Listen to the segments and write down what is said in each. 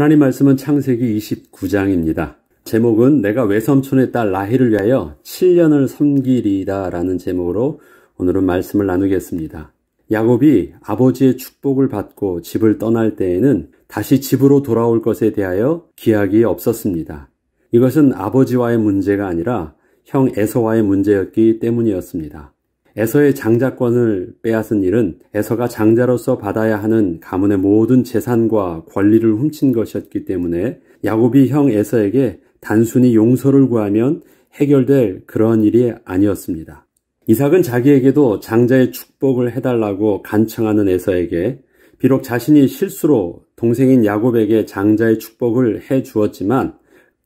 하나님 말씀은 창세기 29장입니다. 제목은 내가 외삼촌의 딸 라헬을 위하여 7년을 섬기리다 라는 제목으로 오늘은 말씀을 나누겠습니다. 야곱이 아버지의 축복을 받고 집을 떠날 때에는 다시 집으로 돌아올 것에 대하여 기약이 없었습니다. 이것은 아버지와의 문제가 아니라 형 에서와의 문제였기 때문이었습니다. 에서의 장자권을 빼앗은 일은 에서가 장자로서 받아야 하는 가문의 모든 재산과 권리를 훔친 것이었기 때문에 야곱이 형 에서에게 단순히 용서를 구하면 해결될 그런 일이 아니었습니다. 이삭은 자기에게도 장자의 축복을 해달라고 간청하는 에서에게 비록 자신이 실수로 동생인 야곱에게 장자의 축복을 해 주었지만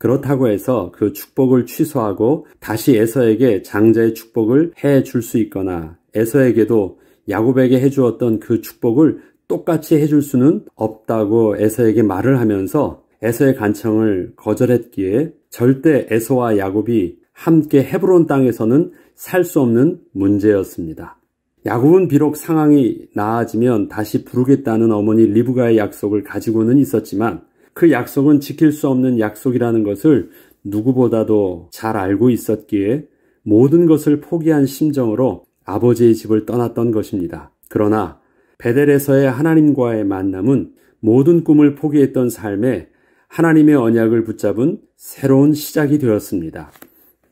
그렇다고 해서 그 축복을 취소하고 다시 에서에게 장자의 축복을 해 줄 수 있거나 에서에게도 야곱에게 해주었던 그 축복을 똑같이 해 줄 수는 없다고 에서에게 말을 하면서 에서의 간청을 거절했기에 절대 에서와 야곱이 함께 헤브론 땅에서는 살 수 없는 문제였습니다. 야곱은 비록 상황이 나아지면 다시 부르겠다는 어머니 리브가의 약속을 가지고는 있었지만 그 약속은 지킬 수 없는 약속이라는 것을 누구보다도 잘 알고 있었기에 모든 것을 포기한 심정으로 아버지의 집을 떠났던 것입니다. 그러나 베델에서의 하나님과의 만남은 모든 꿈을 포기했던 삶에 하나님의 언약을 붙잡은 새로운 시작이 되었습니다.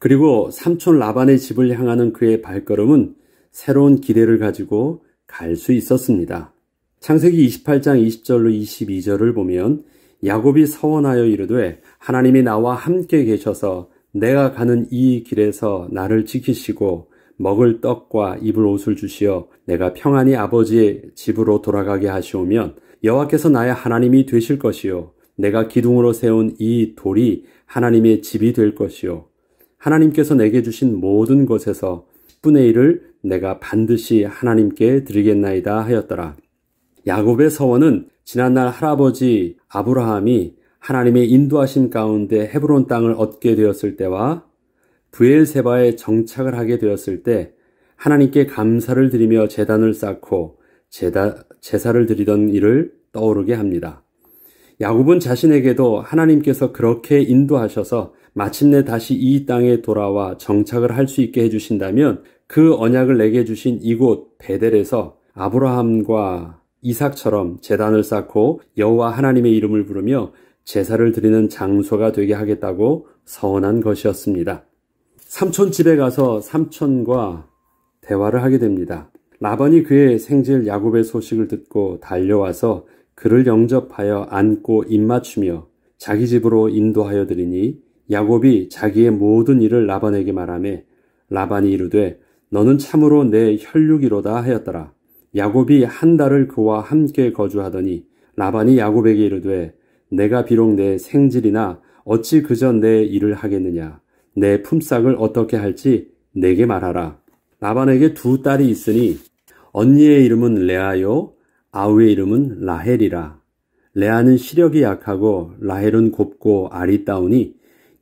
그리고 삼촌 라반의 집을 향하는 그의 발걸음은 새로운 기대를 가지고 갈 수 있었습니다. 창세기 28장 20절로 22절을 보면 야곱이 서원하여 이르되 하나님이 나와 함께 계셔서 내가 가는 이 길에서 나를 지키시고 먹을 떡과 입을 옷을 주시어 내가 평안히 아버지의 집으로 돌아가게 하시오면 여호와께서 나의 하나님이 되실 것이요 내가 기둥으로 세운 이 돌이 하나님의 집이 될 것이요 하나님께서 내게 주신 모든 것에서 분의 일을 내가 반드시 하나님께 드리겠나이다 하였더라 야곱의 서원은 지난날 할아버지 아브라함이 하나님의 인도하심 가운데 헤브론 땅을 얻게 되었을 때와 브엘세바에 정착을 하게 되었을 때 하나님께 감사를 드리며 재단을 쌓고 제다, 제사를 드리던 일을 떠오르게 합니다. 야곱은 자신에게도 하나님께서 그렇게 인도하셔서 마침내 다시 이 땅에 돌아와 정착을 할 수 있게 해주신다면 그 언약을 내게 주신 이곳 베델에서 아브라함과 이삭처럼 재단을 쌓고 여호와 하나님의 이름을 부르며 제사를 드리는 장소가 되게 하겠다고 서원한 것이었습니다. 삼촌 집에 가서 삼촌과 대화를 하게 됩니다. 라반이 그의 생질 야곱의 소식을 듣고 달려와서 그를 영접하여 안고 입맞추며 자기 집으로 인도하여 드리니 야곱이 자기의 모든 일을 라반에게 말하며 라반이 이르되 너는 참으로 내 혈육이로다 하였더라. 야곱이 한 달을 그와 함께 거주하더니 라반이 야곱에게 이르되 내가 비록 내 생질이나 어찌 그저 내 일을 하겠느냐 내 품삯을 어떻게 할지 내게 말하라 라반에게 두 딸이 있으니 언니의 이름은 레아요 아우의 이름은 라헬이라 레아는 시력이 약하고 라헬은 곱고 아리따우니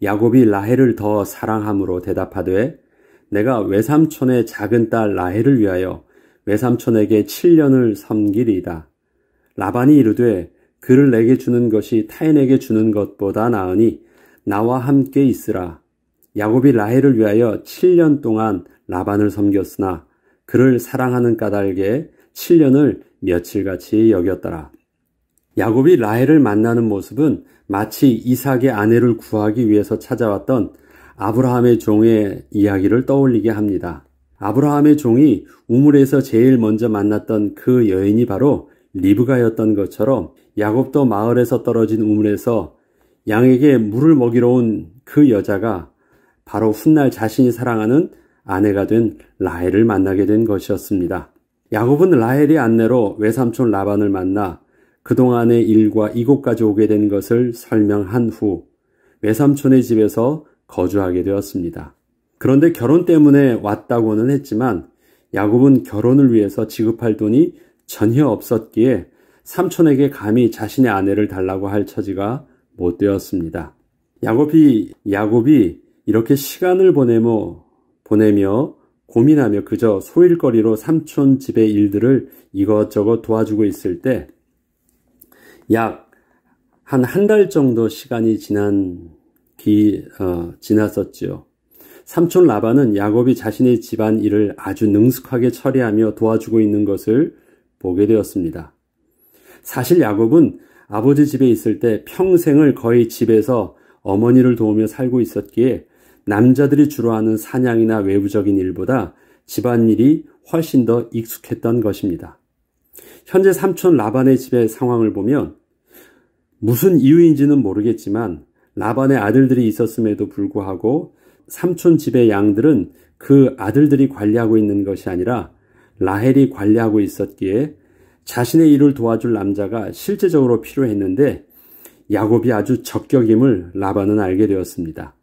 야곱이 라헬을 더 사랑함으로 대답하되 내가 외삼촌의 작은 딸 라헬을 위하여 외삼촌에게 7년을 섬기리다 라반이 이르되 그를 내게 주는 것이 타인에게 주는 것보다 나으니 나와 함께 있으라. 야곱이 라헬을 위하여 7년 동안 라반을 섬겼으나 그를 사랑하는 까닭에 7년을 며칠같이 여겼더라. 야곱이 라헬을 만나는 모습은 마치 이삭의 아내를 구하기 위해서 찾아왔던 아브라함의 종의 이야기를 떠올리게 합니다. 아브라함의 종이 우물에서 제일 먼저 만났던 그 여인이 바로 리브가였던 것처럼 야곱도 마을에서 떨어진 우물에서 양에게 물을 먹이러 온 그 여자가 바로 훗날 자신이 사랑하는 아내가 된 라헬을 만나게 된 것이었습니다. 야곱은 라헬의 안내로 외삼촌 라반을 만나 그동안의 일과 이곳까지 오게 된 것을 설명한 후 외삼촌의 집에서 거주하게 되었습니다. 그런데 결혼 때문에 왔다고는 했지만 야곱은 결혼을 위해서 지급할 돈이 전혀 없었기에 삼촌에게 감히 자신의 아내를 달라고 할 처지가 못 되었습니다. 야곱이 야곱이 이렇게 시간을 보내며 보내며 고민하며 그저 소일거리로 삼촌 집의 일들을 이것저것 도와주고 있을 때 약 한 한 달 정도 시간이 지난 기 어, 지났었지요. 삼촌 라반은 야곱이 자신의 집안 일을 아주 능숙하게 처리하며 도와주고 있는 것을 보게 되었습니다. 사실 야곱은 아버지 집에 있을 때 평생을 거의 집에서 어머니를 도우며 살고 있었기에 남자들이 주로 하는 사냥이나 외부적인 일보다 집안일이 훨씬 더 익숙했던 것입니다. 현재 삼촌 라반의 집의 상황을 보면 무슨 이유인지는 모르겠지만 라반의 아들들이 있었음에도 불구하고 삼촌 집의 양들은 그 아들들이 관리하고 있는 것이 아니라 라헬이 관리하고 있었기에 자신의 일을 도와줄 남자가 실제적으로 필요했는데 야곱이 아주 적격임을 라반은 알게 되었습니다.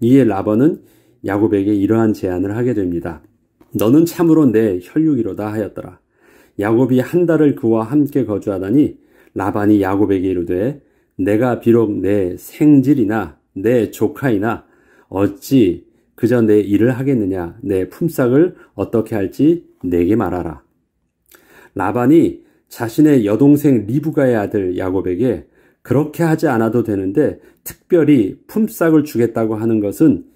이에 라반은 야곱에게 이러한 제안을 하게 됩니다. 너는 참으로 내 혈육이로다 하였더라. 야곱이 한 달을 그와 함께 거주하다니 라반이 야곱에게 이르되 내가 비록 내 생질이나 내 조카이나 어찌 그저 내 일을 하겠느냐 내 품삯을 어떻게 할지 내게 말하라. 라반이 자신의 여동생 리브가의 아들 야곱에게 그렇게 하지 않아도 되는데 특별히 품삯을 주겠다고 하는 것은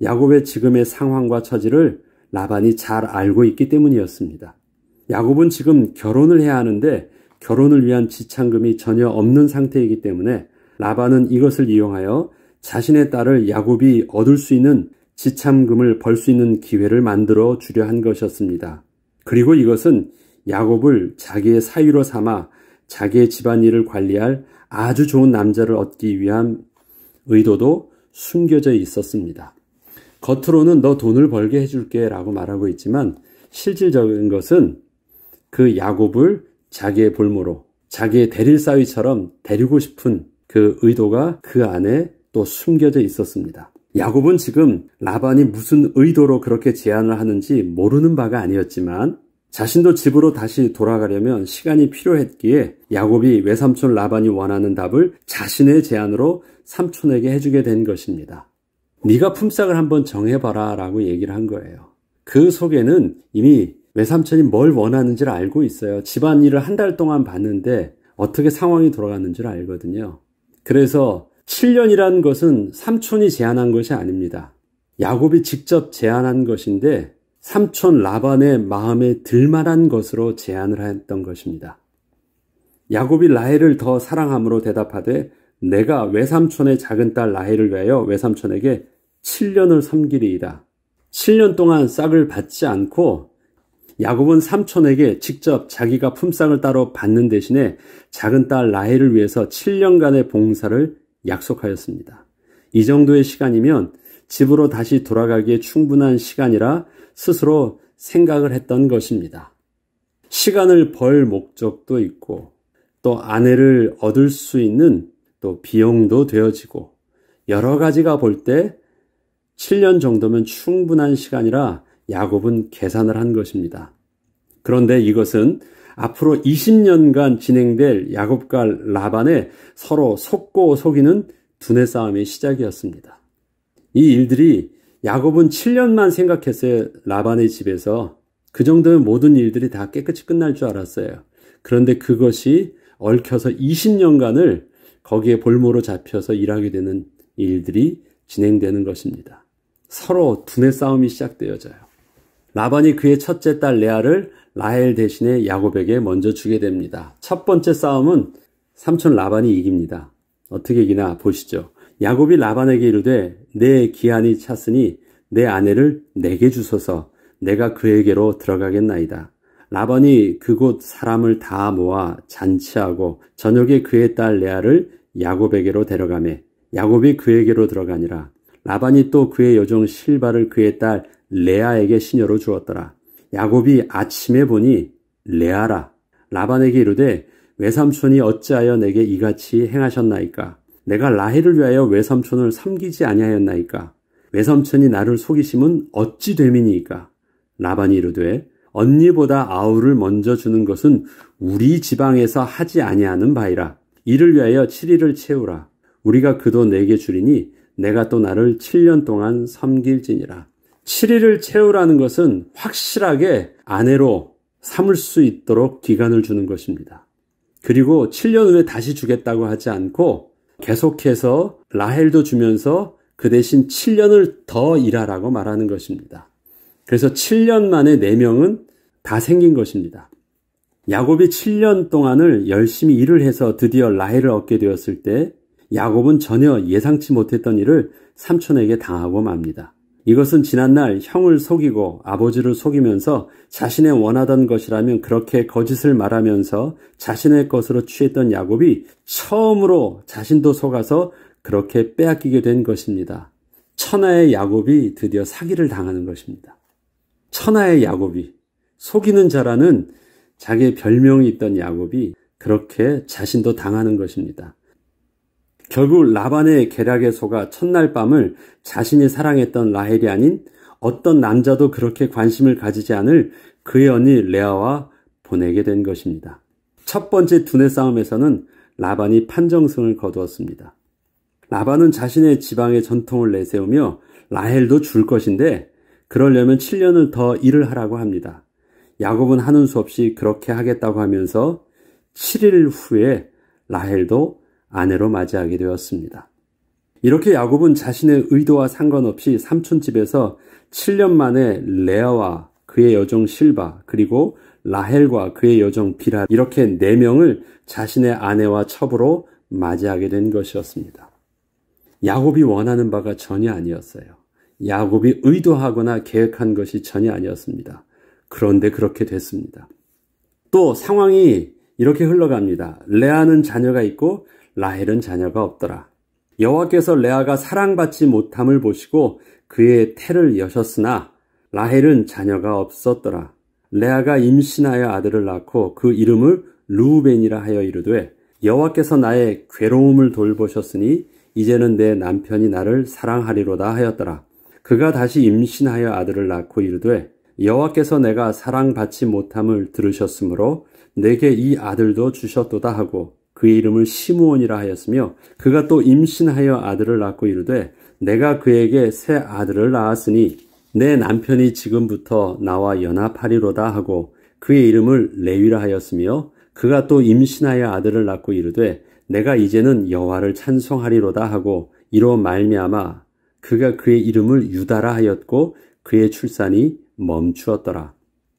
야곱의 지금의 상황과 처지를 라반이 잘 알고 있기 때문이었습니다. 야곱은 지금 결혼을 해야 하는데 결혼을 위한 지참금이 전혀 없는 상태이기 때문에 라반은 이것을 이용하여 자신의 딸을 야곱이 얻을 수 있는 지참금을 벌 수 있는 기회를 만들어 주려 한 것이었습니다. 그리고 이것은 야곱을 자기의 사위로 삼아 자기의 집안일을 관리할 아주 좋은 남자를 얻기 위한 의도도 숨겨져 있었습니다. 겉으로는 너 돈을 벌게 해줄게 라고 말하고 있지만 실질적인 것은 그 야곱을 자기의 볼모로 자기의 대릴 사위처럼 데리고 싶은 그 의도가 그 안에 또 숨겨져 있었습니다. 야곱은 지금 라반이 무슨 의도로 그렇게 제안을 하는지 모르는 바가 아니었지만 자신도 집으로 다시 돌아가려면 시간이 필요했기에 야곱이 외삼촌 라반이 원하는 답을 자신의 제안으로 삼촌에게 해주게 된 것입니다. 네가 품삯을 한번 정해봐라 라고 얘기를 한 거예요. 그 속에는 이미 외삼촌이 뭘 원하는지를 알고 있어요. 집안일을 한 달 동안 봤는데 어떻게 상황이 돌아갔는지를 알거든요. 그래서 7년이라는 것은 삼촌이 제안한 것이 아닙니다. 야곱이 직접 제안한 것인데 삼촌 라반의 마음에 들만한 것으로 제안을 했던 것입니다. 야곱이 라헬을 더 사랑함으로 대답하되 내가 외삼촌의 작은 딸 라헬을 위하여 외삼촌에게 7년을 섬기리이다. 7년 동안 싹을 받지 않고 야곱은 삼촌에게 직접 자기가 품삯을 따로 받는 대신에 작은 딸 라헬을 위해서 7년간의 봉사를 약속하였습니다. 이 정도의 시간이면 집으로 다시 돌아가기에 충분한 시간이라 스스로 생각을 했던 것입니다. 시간을 벌 목적도 있고 또 아내를 얻을 수 있는 또 비용도 되어지고 여러 가지가 볼 때 7년 정도면 충분한 시간이라 야곱은 계산을 한 것입니다. 그런데 이것은 앞으로 20년간 진행될 야곱과 라반의 서로 속고 속이는 두뇌 싸움의 시작이었습니다. 이 일들이 야곱은 7년만 생각했어요. 라반의 집에서. 그 정도면 모든 일들이 다 깨끗이 끝날 줄 알았어요. 그런데 그것이 얽혀서 20년간을 거기에 볼모로 잡혀서 일하게 되는 일들이 진행되는 것입니다. 서로 두뇌 싸움이 시작되어져요. 라반이 그의 첫째 딸 레아를 라헬 대신에 야곱에게 먼저 주게 됩니다. 첫 번째 싸움은 삼촌 라반이 이깁니다. 어떻게 이기나 보시죠. 야곱이 라반에게 이르되 내 기한이 찼으니 내 아내를 내게 주소서 내가 그에게로 들어가겠나이다. 라반이 그곳 사람을 다 모아 잔치하고 저녁에 그의 딸 레아를 야곱에게로 데려가매 야곱이 그에게로 들어가니라. 라반이 또 그의 여종 실바를 그의 딸 레아에게 시녀로 주었더라. 야곱이 아침에 보니 레아라 라반에게 이르되 외삼촌이 어찌하여 내게 이같이 행하셨나이까 내가 라헬을 위하여 외삼촌을 삼기지 아니하였나이까 외삼촌이 나를 속이심은 어찌 됨이니이까 라반이 이르되 언니보다 아우를 먼저 주는 것은 우리 지방에서 하지 아니하는 바이라. 이를 위하여 7일을 채우라. 우리가 그도 내게 주리니 내가 또 나를 7년 동안 섬길지니라. 7일을 채우라는 것은 확실하게 아내로 삼을 수 있도록 기간을 주는 것입니다. 그리고 7년 후에 다시 주겠다고 하지 않고 계속해서 라헬도 주면서 그 대신 7년을 더 일하라고 말하는 것입니다. 그래서 7년 만에 4명은 다 생긴 것입니다. 야곱이 7년 동안을 열심히 일을 해서 드디어 라헬을 얻게 되었을 때 야곱은 전혀 예상치 못했던 일을 삼촌에게 당하고 맙니다. 이것은 지난날 형을 속이고 아버지를 속이면서 자신의 원하던 것이라면 그렇게 거짓을 말하면서 자신의 것으로 취했던 야곱이 처음으로 자신도 속아서 그렇게 빼앗기게 된 것입니다. 천하의 야곱이 드디어 사기를 당하는 것입니다. 천하의 야곱이 속이는 자라는 자기의 별명이 있던 야곱이 그렇게 자신도 당하는 것입니다. 결국 라반의 계략에 속아 첫날 밤을 자신이 사랑했던 라헬이 아닌 어떤 남자도 그렇게 관심을 가지지 않을 그의 언니 레아와 보내게 된 것입니다. 첫 번째 두뇌 싸움에서는 라반이 판정승을 거두었습니다. 라반은 자신의 지방의 전통을 내세우며 라헬도 줄 것인데 그러려면 7년을 더 일을 하라고 합니다. 야곱은 하는 수 없이 그렇게 하겠다고 하면서 7일 후에 라헬도 아내로 맞이하게 되었습니다. 이렇게 야곱은 자신의 의도와 상관없이 삼촌 집에서 7년 만에 레아와 그의 여정 실바 그리고 라헬과 그의 여정 비라 이렇게 네 명을 자신의 아내와 첩으로 맞이하게 된 것이었습니다. 야곱이 원하는 바가 전혀 아니었어요. 야곱이 의도하거나 계획한 것이 전혀 아니었습니다. 그런데 그렇게 됐습니다. 또 상황이 이렇게 흘러갑니다. 레아는 자녀가 있고 라헬은 자녀가 없더라. 여호와께서 레아가 사랑받지 못함을 보시고 그의 태를 여셨으나 라헬은 자녀가 없었더라. 레아가 임신하여 아들을 낳고 그 이름을 루우벤이라 하여 이르되 여호와께서 나의 괴로움을 돌보셨으니 이제는 내 남편이 나를 사랑하리로다 하였더라. 그가 다시 임신하여 아들을 낳고 이르되 여호와께서 내가 사랑받지 못함을 들으셨으므로 내게 이 아들도 주셨도다 하고 그의 이름을 시므온이라 하였으며 그가 또 임신하여 아들을 낳고 이르되 내가 그에게 새 아들을 낳았으니 내 남편이 지금부터 나와 연합하리로다 하고 그의 이름을 레위라 하였으며 그가 또 임신하여 아들을 낳고 이르되 내가 이제는 여호와를 찬송하리로다 하고 이로 말미암아 그가 그의 이름을 유다라 하였고 그의 출산이 멈추었더라.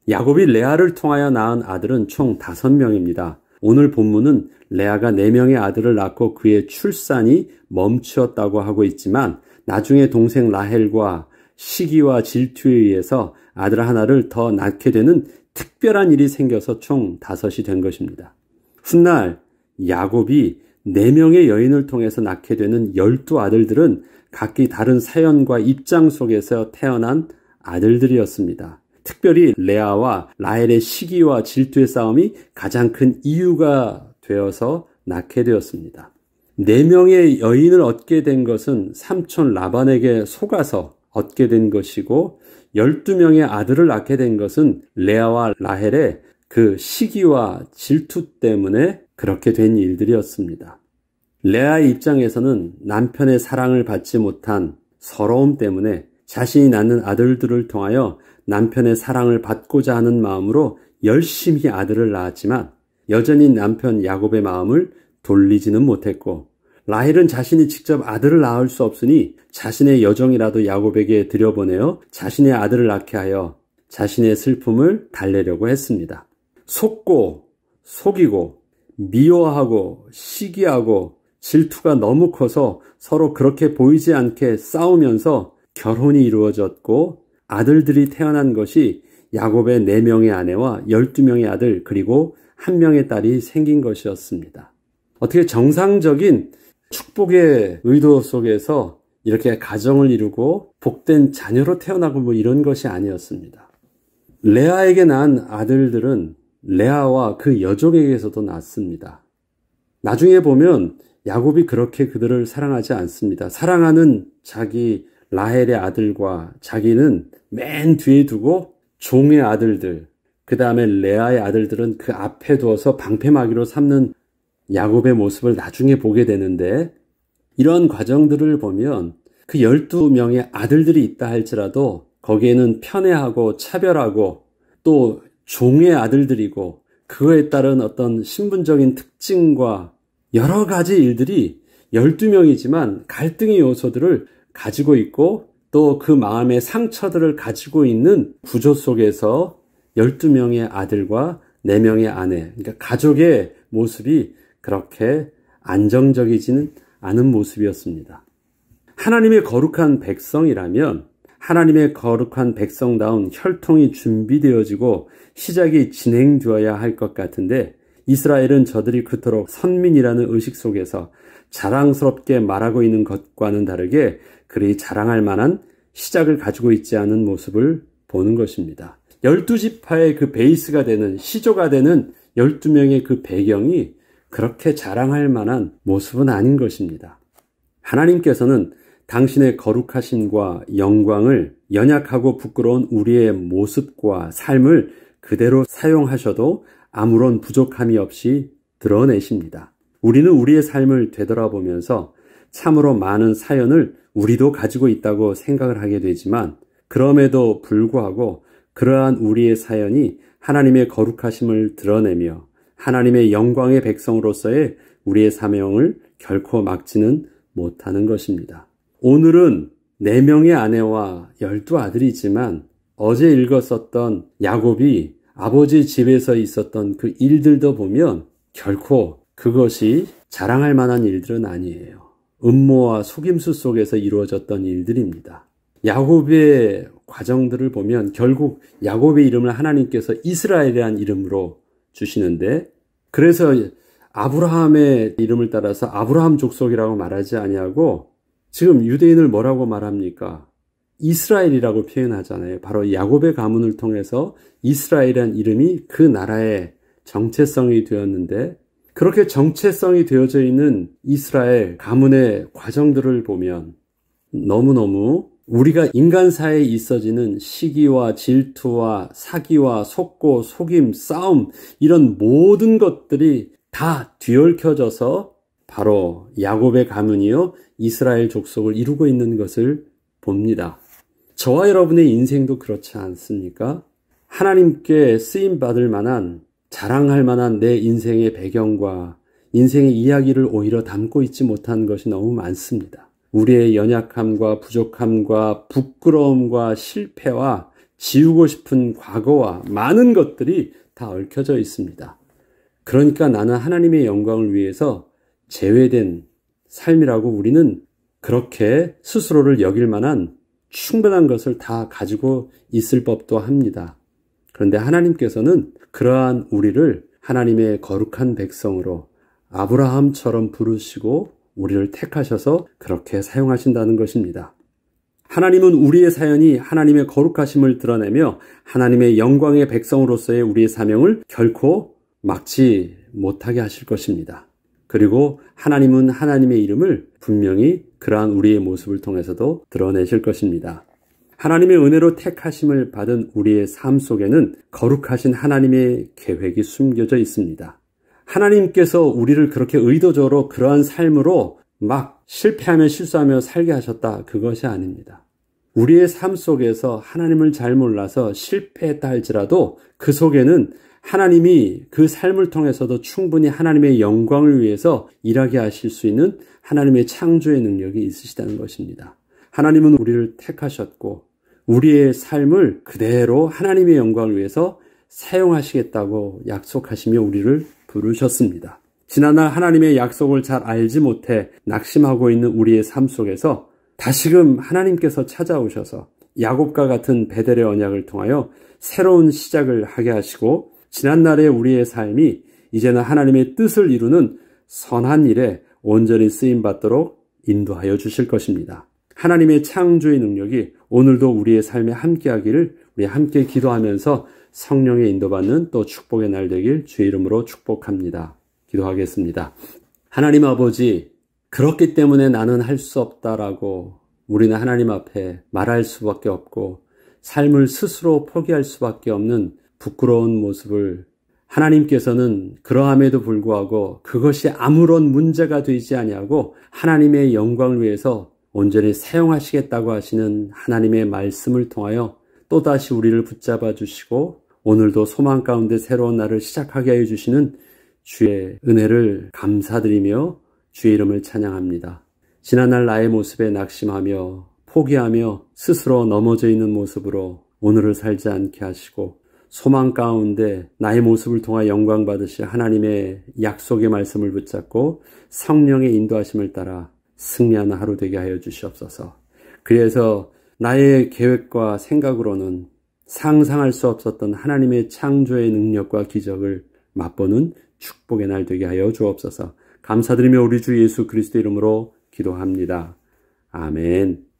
야곱이 레아를 통하여 낳은 아들은 총 다섯 명입니다. 오늘 본문은 레아가 네명의 아들을 낳고 그의 출산이 멈추었다고 하고 있지만 나중에 동생 라헬과 시기와 질투에 의해서 아들 하나를 더 낳게 되는 특별한 일이 생겨서 총 다섯이 된 것입니다. 훗날 야곱이 네명의 여인을 통해서 낳게 되는 열두 아들들은 각기 다른 사연과 입장 속에서 태어난 아들들이었습니다. 특별히 레아와 라헬의 시기와 질투의 싸움이 가장 큰 이유가 되어서 낳게 되었습니다. 네 명의 여인을 얻게 된 것은 삼촌 라반에게 속아서 얻게 된 것이고 12명의 아들을 낳게 된 것은 레아와 라헬의 그 시기와 질투 때문에 그렇게 된 일들이었습니다. 레아의 입장에서는 남편의 사랑을 받지 못한 서러움 때문에 자신이 낳는 아들들을 통하여 남편의 사랑을 받고자 하는 마음으로 열심히 아들을 낳았지만 여전히 남편 야곱의 마음을 돌리지는 못했고 라헬은 자신이 직접 아들을 낳을 수 없으니 자신의 여정이라도 야곱에게 들여보내어 자신의 아들을 낳게 하여 자신의 슬픔을 달래려고 했습니다. 속고 속이고 미워하고 시기하고 질투가 너무 커서 서로 그렇게 보이지 않게 싸우면서 결혼이 이루어졌고 아들들이 태어난 것이 야곱의 4명의 아내와 12명의 아들 그리고 1명의 딸이 생긴 것이었습니다. 어떻게 정상적인 축복의 의도 속에서 이렇게 가정을 이루고 복된 자녀로 태어나고 뭐 이런 것이 아니었습니다. 레아에게 난 아들들은 레아와 그 여종에게서도 낳습니다. 나중에 보면 야곱이 그렇게 그들을 사랑하지 않습니다. 사랑하는 자기 라헬의 아들과 자기는 맨 뒤에 두고 종의 아들들, 그 다음에 레아의 아들들은 그 앞에 두어서 방패막이로 삼는 야곱의 모습을 나중에 보게 되는데 이런 과정들을 보면 그 12명의 아들들이 있다 할지라도 거기에는 편애하고 차별하고 또 종의 아들들이고 그거에 따른 어떤 신분적인 특징과 여러 가지 일들이 12명이지만 갈등의 요소들을 가지고 있고 또 그 마음의 상처들을 가지고 있는 구조 속에서 12명의 아들과 4명의 아내, 그러니까 가족의 모습이 그렇게 안정적이지는 않은 모습이었습니다. 하나님의 거룩한 백성이라면 하나님의 거룩한 백성다운 혈통이 준비되어지고 시작이 진행되어야 할 것 같은데 이스라엘은 저들이 그토록 선민이라는 의식 속에서 자랑스럽게 말하고 있는 것과는 다르게 그리 자랑할 만한 시작을 가지고 있지 않은 모습을 보는 것입니다. 열두 지파의 그 베이스가 되는 시조가 되는 열두 명의 그 배경이 그렇게 자랑할 만한 모습은 아닌 것입니다. 하나님께서는 당신의 거룩하심과 영광을 연약하고 부끄러운 우리의 모습과 삶을 그대로 사용하셔도 아무런 부족함이 없이 드러내십니다. 우리는 우리의 삶을 되돌아보면서 참으로 많은 사연을 우리도 가지고 있다고 생각을 하게 되지만 그럼에도 불구하고 그러한 우리의 사연이 하나님의 거룩하심을 드러내며 하나님의 영광의 백성으로서의 우리의 사명을 결코 막지는 못하는 것입니다. 오늘은 4명의 아내와 12 아들이지만 어제 읽었었던 야곱이 아버지 집에서 있었던 그 일들도 보면 결코 그것이 자랑할 만한 일들은 아니에요. 음모와 속임수 속에서 이루어졌던 일들입니다. 야곱의 과정들을 보면 결국 야곱의 이름을 하나님께서 이스라엘이란 이름으로 주시는데 그래서 아브라함의 이름을 따라서 아브라함 족속이라고 말하지 아니하고 지금 유대인을 뭐라고 말합니까? 이스라엘이라고 표현하잖아요. 바로 야곱의 가문을 통해서 이스라엘이란 이름이 그 나라의 정체성이 되었는데 그렇게 정체성이 되어져 있는 이스라엘 가문의 과정들을 보면 너무너무 우리가 인간 사회에 있어지는 시기와 질투와 사기와 속고 속임 싸움 이런 모든 것들이 다 뒤얽혀져서 바로 야곱의 가문이요 이스라엘 족속을 이루고 있는 것을 봅니다. 저와 여러분의 인생도 그렇지 않습니까? 하나님께 쓰임 받을 만한 자랑할 만한 내 인생의 배경과 인생의 이야기를 오히려 담고 있지 못한 것이 너무 많습니다. 우리의 연약함과 부족함과 부끄러움과 실패와 지우고 싶은 과거와 많은 것들이 다 얽혀져 있습니다. 그러니까 나는 하나님의 영광을 위해서 제외된 삶이라고 우리는 그렇게 스스로를 여길 만한 충분한 것을 다 가지고 있을 법도 합니다. 그런데 하나님께서는 그러한 우리를 하나님의 거룩한 백성으로 아브라함처럼 부르시고 우리를 택하셔서 그렇게 사용하신다는 것입니다. 하나님은 우리의 사연이 하나님의 거룩하심을 드러내며 하나님의 영광의 백성으로서의 우리의 사명을 결코 막지 못하게 하실 것입니다. 그리고 하나님은 하나님의 이름을 분명히 그러한 우리의 모습을 통해서도 드러내실 것입니다. 하나님의 은혜로 택하심을 받은 우리의 삶 속에는 거룩하신 하나님의 계획이 숨겨져 있습니다. 하나님께서 우리를 그렇게 의도적으로 그러한 삶으로 막 실패하며 실수하며 살게 하셨다. 그것이 아닙니다. 우리의 삶 속에서 하나님을 잘 몰라서 실패했다 할지라도 그 속에는 하나님이 그 삶을 통해서도 충분히 하나님의 영광을 위해서 일하게 하실 수 있는 하나님의 창조의 능력이 있으시다는 것입니다. 하나님은 우리를 택하셨고 우리의 삶을 그대로 하나님의 영광을 위해서 사용하시겠다고 약속하시며 우리를 부르셨습니다. 지난날 하나님의 약속을 잘 알지 못해 낙심하고 있는 우리의 삶 속에서 다시금 하나님께서 찾아오셔서 야곱과 같은 베델의 언약을 통하여 새로운 시작을 하게 하시고 지난날의 우리의 삶이 이제는 하나님의 뜻을 이루는 선한 일에 온전히 쓰임 받도록 인도하여 주실 것입니다. 하나님의 창조의 능력이 오늘도 우리의 삶에 함께하기를 우리 함께 기도하면서 성령의 인도받는 또 축복의 날 되길 주의 이름으로 축복합니다. 기도하겠습니다. 하나님 아버지, 그렇기 때문에 나는 할 수 없다라고 우리는 하나님 앞에 말할 수밖에 없고 삶을 스스로 포기할 수밖에 없는 부끄러운 모습을 하나님께서는 그러함에도 불구하고 그것이 아무런 문제가 되지 아니하고 하나님의 영광을 위해서 온전히 사용하시겠다고 하시는 하나님의 말씀을 통하여 또다시 우리를 붙잡아 주시고 오늘도 소망 가운데 새로운 날을 시작하게 해 주시는 주의 은혜를 감사드리며 주의 이름을 찬양합니다. 지난날 나의 모습에 낙심하며 포기하며 스스로 넘어져 있는 모습으로 오늘을 살지 않게 하시고 소망 가운데 나의 모습을 통하 영광 받으실 하나님의 약속의 말씀을 붙잡고 성령의 인도하심을 따라 승리하는 하루 되게 하여 주시옵소서. 그래서 나의 계획과 생각으로는 상상할 수 없었던 하나님의 창조의 능력과 기적을 맛보는 축복의 날 되게 하여 주옵소서. 감사드리며 우리 주 예수 그리스도 이름으로 기도합니다. 아멘.